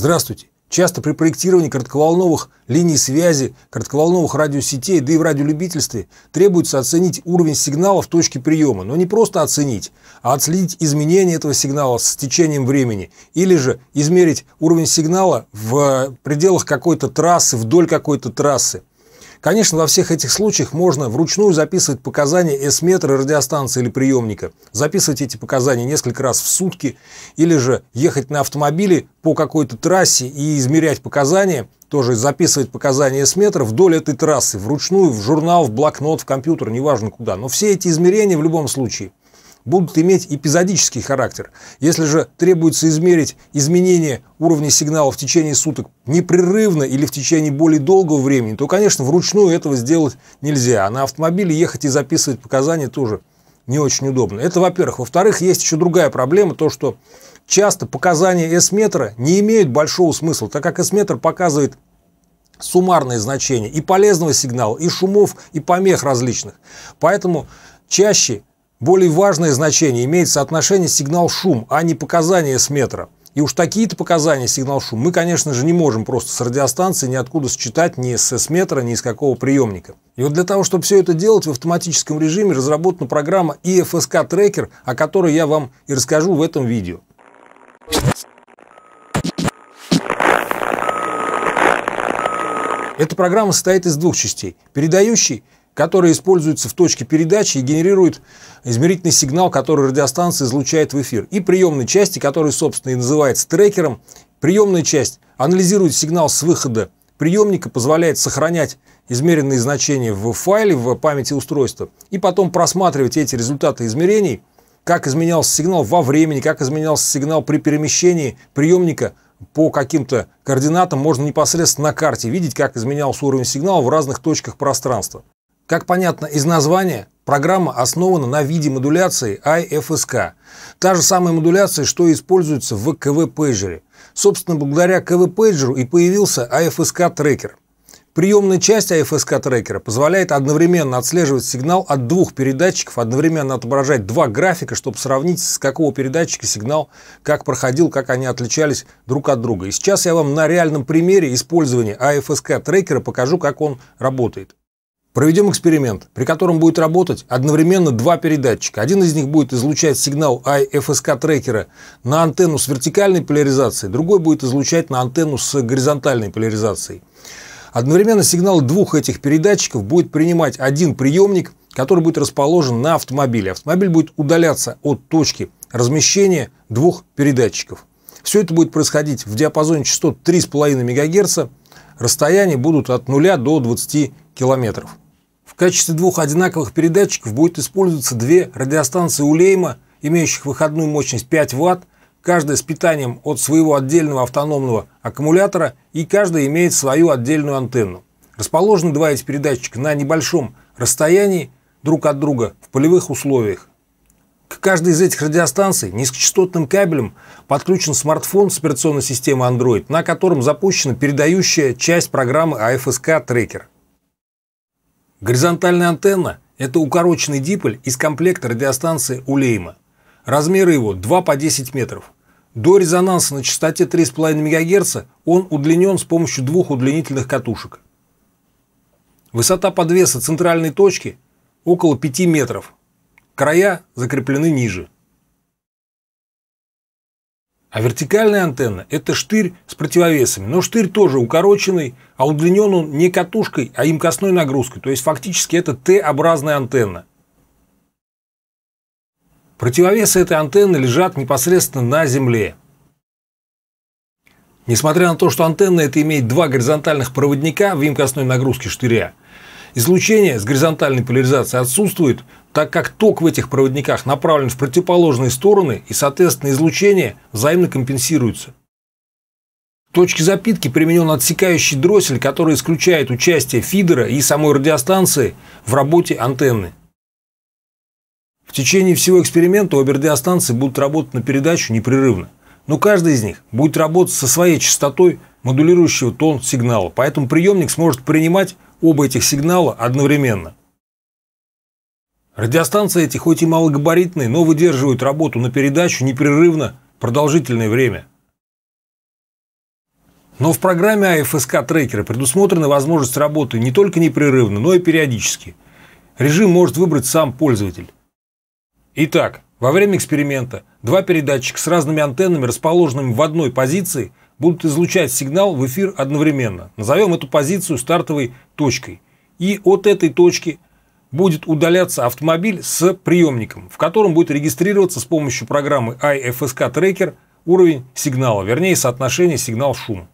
Здравствуйте. Часто при проектировании коротковолновых линий связи, коротковолновых радиосетей, да и в радиолюбительстве требуется оценить уровень сигнала в точке приема, но не просто оценить, а отследить изменения этого сигнала с течением времени, или же измерить уровень сигнала в пределах какой-то трассы, вдоль какой-то трассы. Конечно, во всех этих случаях можно вручную записывать показания эсметра радиостанции или приемника, записывать эти показания несколько раз в сутки, или же ехать на автомобиле по какой-то трассе и измерять показания, тоже записывать показания эсметра вдоль этой трассы, вручную, в журнал, в блокнот, в компьютер, неважно куда. Но все эти измерения в любом случае будут иметь эпизодический характер. Если же требуется измерить изменение уровня сигнала в течение суток непрерывно или в течение более долгого времени, то, конечно, вручную этого сделать нельзя. А на автомобиле ехать и записывать показания тоже не очень удобно. Это, во-первых. Во-вторых, есть еще другая проблема, то, что часто показания S-метра не имеют большого смысла, так как S-метр показывает суммарные значения и полезного сигнала, и шумов, и помех различных. Поэтому чаще более важное значение имеет соотношение сигнал-шум, а не показания с метра. И уж такие-то показания сигнал-шум мы, конечно же, не можем просто с радиостанции ниоткуда считать ни с С-метра, ни с какого приемника. И вот для того, чтобы все это делать в автоматическом режиме, разработана программа EFSK Tracker, о которой я вам и расскажу в этом видео. Эта программа состоит из двух частей. Передающий которая используется в точке передачи и генерирует измерительный сигнал, который радиостанция излучает в эфир. И приемной части, которая, собственно, и называется трекером, приемная часть анализирует сигнал с выхода приемника, позволяет сохранять измеренные значения в файле, в памяти устройства, и потом просматривать эти результаты измерений, как изменялся сигнал во времени, как изменялся сигнал при перемещении приемника по каким-то координатам можно непосредственно на карте видеть, как изменялся уровень сигнала в разных точках пространства. Как понятно из названия, программа основана на виде модуляции IFSK. Та же самая модуляция, что и используется в КВ-пейджере. Собственно, благодаря КВ-пейджеру и появился IFSK-трекер. Приемная часть AFSK-трекера позволяет одновременно отслеживать сигнал от двух передатчиков, одновременно отображать два графика, чтобы сравнить, с какого передатчика сигнал как проходил, как они отличались друг от друга. И сейчас я вам на реальном примере использования AFSK-трекера покажу, как он работает. Проведем эксперимент, при котором будет работать одновременно два передатчика. Один из них будет излучать сигнал IFSK трекера на антенну с вертикальной поляризацией, другой будет излучать на антенну с горизонтальной поляризацией. Одновременно сигнал двух этих передатчиков будет принимать один приемник, который будет расположен на автомобиле. Автомобиль будет удаляться от точки размещения двух передатчиков. Все это будет происходить в диапазоне частот 3,5 МГц. Расстояния будут от 0 до 20 километров качестве двух одинаковых передатчиков будет использоваться две радиостанции Улейма, имеющих выходную мощность 5 Вт, каждая с питанием от своего отдельного автономного аккумулятора и каждая имеет свою отдельную антенну. Расположены два эти передатчика на небольшом расстоянии друг от друга в полевых условиях. К каждой из этих радиостанций низкочастотным кабелем подключен смартфон с операционной системой Android, на котором запущена передающая часть программы AFSK а трекер. Горизонтальная антенна – это укороченный диполь из комплекта радиостанции Улейма. Размеры его 2 по 10 метров. До резонанса на частоте 3,5 МГц он удлинен с помощью двух удлинительных катушек. Высота подвеса центральной точки около 5 метров. Края закреплены ниже. А вертикальная антенна – это штырь с противовесами. Но штырь тоже укороченный, а удлинен он не катушкой, а имкостной нагрузкой. То есть, фактически, это Т-образная антенна. Противовесы этой антенны лежат непосредственно на земле. Несмотря на то, что антенна это имеет два горизонтальных проводника в имкостной нагрузке штыря, излучение с горизонтальной поляризацией отсутствует, так как ток в этих проводниках направлен в противоположные стороны и, соответственно, излучение взаимно компенсируется. В точке запитки применен отсекающий дроссель, который исключает участие фидера и самой радиостанции в работе антенны. В течение всего эксперимента обе радиостанции будут работать на передачу непрерывно, но каждая из них будет работать со своей частотой модулирующего тон сигнала, поэтому приемник сможет принимать оба этих сигнала одновременно. Радиостанции эти хоть и малогабаритные, но выдерживают работу на передачу непрерывно продолжительное время. Но в программе АФСК трекера предусмотрена возможность работы не только непрерывно, но и периодически. Режим может выбрать сам пользователь. Итак, во время эксперимента два передатчика с разными антеннами, расположенными в одной позиции, будут излучать сигнал в эфир одновременно. Назовем эту позицию стартовой точкой. И от этой точки будет удаляться автомобиль с приемником, в котором будет регистрироваться с помощью программы iFSK Tracker уровень сигнала, вернее соотношение сигнал-шум.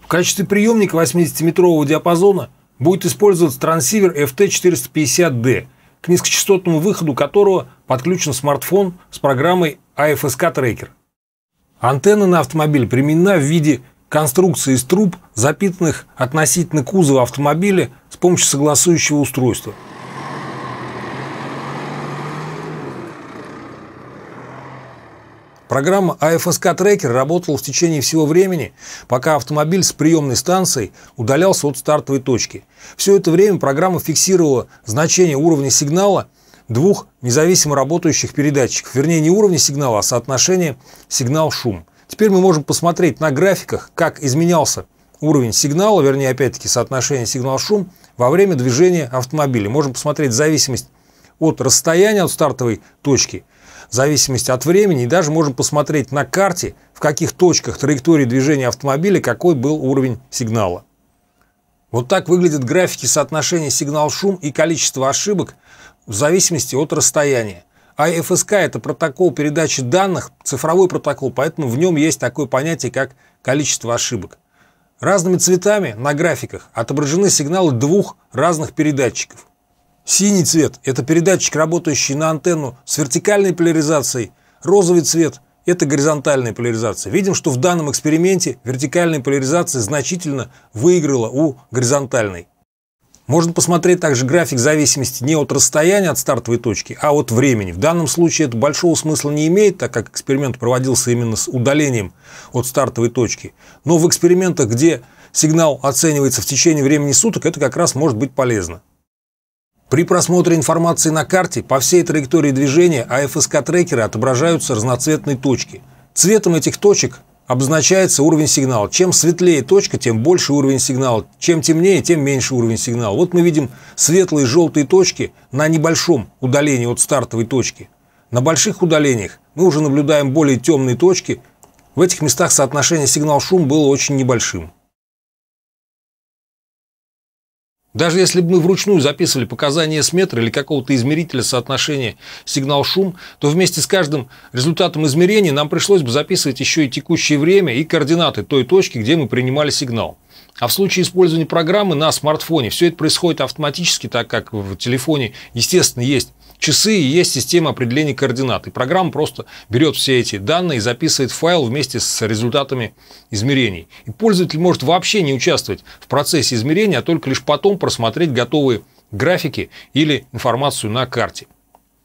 В качестве приемника 80-метрового диапазона будет использоваться трансивер FT450D, к низкочастотному выходу которого подключен смартфон с программой iFSK Tracker. Антенна на автомобиль применена в виде конструкции из труб, запитанных относительно кузова автомобиля с помощью согласующего устройства. Программа АФСК-трекер работала в течение всего времени, пока автомобиль с приемной станцией удалялся от стартовой точки. Все это время программа фиксировала значение уровня сигнала двух независимо работающих передатчиков. Вернее, не уровня сигнала, а соотношение сигнал-шум – Теперь мы можем посмотреть на графиках, как изменялся уровень сигнала, вернее, опять-таки, соотношение сигнал-шум во время движения автомобиля. Можем посмотреть зависимость от расстояния от стартовой точки, зависимость от времени, и даже можем посмотреть на карте, в каких точках траектории движения автомобиля какой был уровень сигнала. Вот так выглядят графики соотношения сигнал-шум и количество ошибок в зависимости от расстояния. А ФСК – это протокол передачи данных, цифровой протокол, поэтому в нем есть такое понятие, как количество ошибок. Разными цветами на графиках отображены сигналы двух разных передатчиков. Синий цвет – это передатчик, работающий на антенну с вертикальной поляризацией. Розовый цвет – это горизонтальная поляризация. Видим, что в данном эксперименте вертикальная поляризация значительно выиграла у горизонтальной. Можно посмотреть также график зависимости не от расстояния от стартовой точки, а от времени. В данном случае это большого смысла не имеет, так как эксперимент проводился именно с удалением от стартовой точки. Но в экспериментах, где сигнал оценивается в течение времени суток, это как раз может быть полезно. При просмотре информации на карте по всей траектории движения АФСК-трекеры отображаются разноцветные точки. Цветом этих точек обозначается уровень сигнала. Чем светлее точка, тем больше уровень сигнала. Чем темнее, тем меньше уровень сигнала. Вот мы видим светлые желтые точки на небольшом удалении от стартовой точки. На больших удалениях мы уже наблюдаем более темные точки. В этих местах соотношение сигнал-шум было очень небольшим. Даже если бы мы вручную записывали показания с метра или какого-то измерителя соотношения сигнал-шум, то вместе с каждым результатом измерения нам пришлось бы записывать еще и текущее время и координаты той точки, где мы принимали сигнал. А в случае использования программы на смартфоне все это происходит автоматически, так как в телефоне, естественно, есть часы и есть система определения координат. И программа просто берет все эти данные и записывает файл вместе с результатами измерений. И пользователь может вообще не участвовать в процессе измерения, а только лишь потом просмотреть готовые графики или информацию на карте.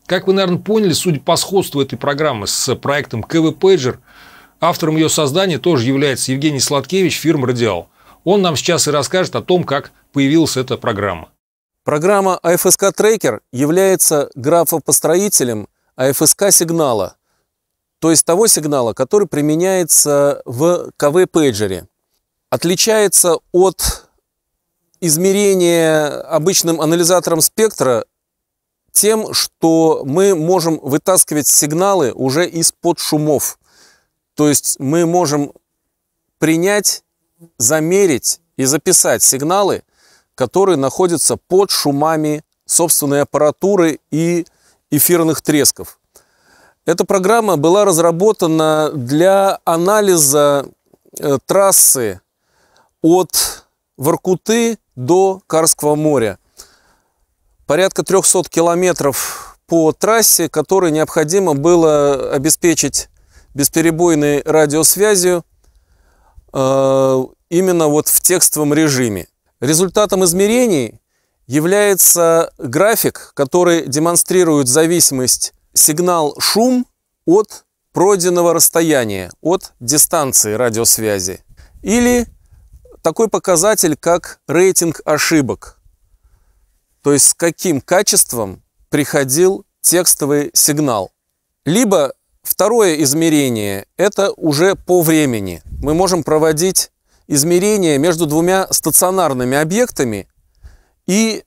Как вы, наверное, поняли, судя по сходству этой программы с проектом КВ Пейджер, автором ее создания тоже является Евгений Сладкевич, фирма «Радиал». Он нам сейчас и расскажет о том, как появилась эта программа. Программа АФСК Трекер является графопостроителем АФСК сигнала, то есть того сигнала, который применяется в КВ-пейджере. Отличается от измерения обычным анализатором спектра тем, что мы можем вытаскивать сигналы уже из-под шумов. То есть мы можем принять, замерить и записать сигналы, которые находятся под шумами собственной аппаратуры и эфирных тресков. Эта программа была разработана для анализа э, трассы от Воркуты до Карского моря. Порядка 300 километров по трассе, которой необходимо было обеспечить бесперебойной радиосвязью э, именно вот в текстовом режиме. Результатом измерений является график, который демонстрирует зависимость сигнал-шум от пройденного расстояния, от дистанции радиосвязи. Или такой показатель, как рейтинг ошибок. То есть с каким качеством приходил текстовый сигнал. Либо второе измерение – это уже по времени. Мы можем проводить измерение между двумя стационарными объектами и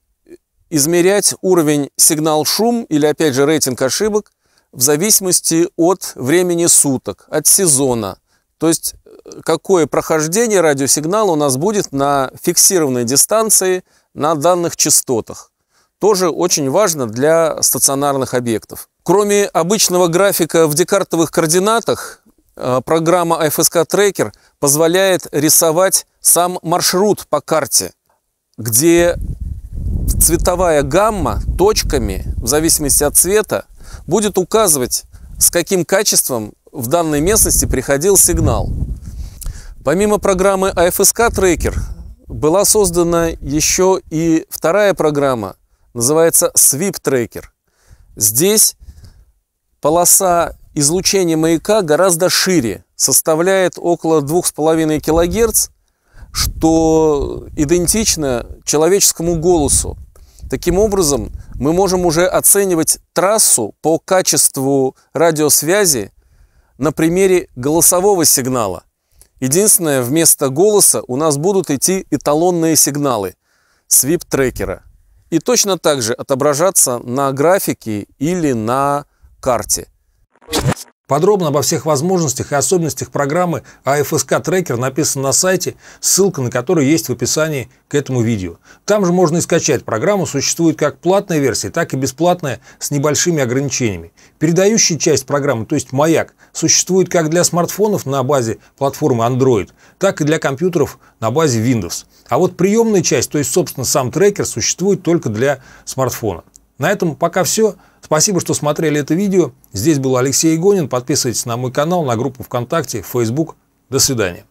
измерять уровень сигнал-шум или, опять же, рейтинг ошибок в зависимости от времени суток, от сезона. То есть, э, какое прохождение радиосигнала у нас будет на фиксированной дистанции на данных частотах. Тоже очень важно для стационарных объектов. Кроме обычного графика в декартовых координатах, Э, программа FSK Tracker позволяет рисовать сам маршрут по карте, где цветовая гамма точками, в зависимости от цвета, будет указывать, с каким качеством в данной местности приходил сигнал. Помимо программы AFSK Tracker была создана еще и вторая программа, называется Sweep Tracker. Здесь полоса излучение маяка гораздо шире, составляет около 2,5 кГц, что идентично человеческому голосу. Таким образом, мы можем уже оценивать трассу по качеству радиосвязи на примере голосового сигнала. Единственное, вместо голоса у нас будут идти эталонные сигналы свип-трекера. И точно так же отображаться на графике или на карте. Подробно обо всех возможностях и особенностях программы АФСК Трекер написано на сайте, ссылка на который есть в описании к этому видео. Там же можно и скачать программу, существует как платная версия, так и бесплатная с небольшими ограничениями. Передающая часть программы, то есть маяк, существует как для смартфонов на базе платформы Android, так и для компьютеров на базе Windows. А вот приемная часть, то есть собственно сам трекер, существует только для смартфона. На этом пока все. Спасибо, что смотрели это видео. Здесь был Алексей Игонин. Подписывайтесь на мой канал, на группу ВКонтакте, Facebook. До свидания.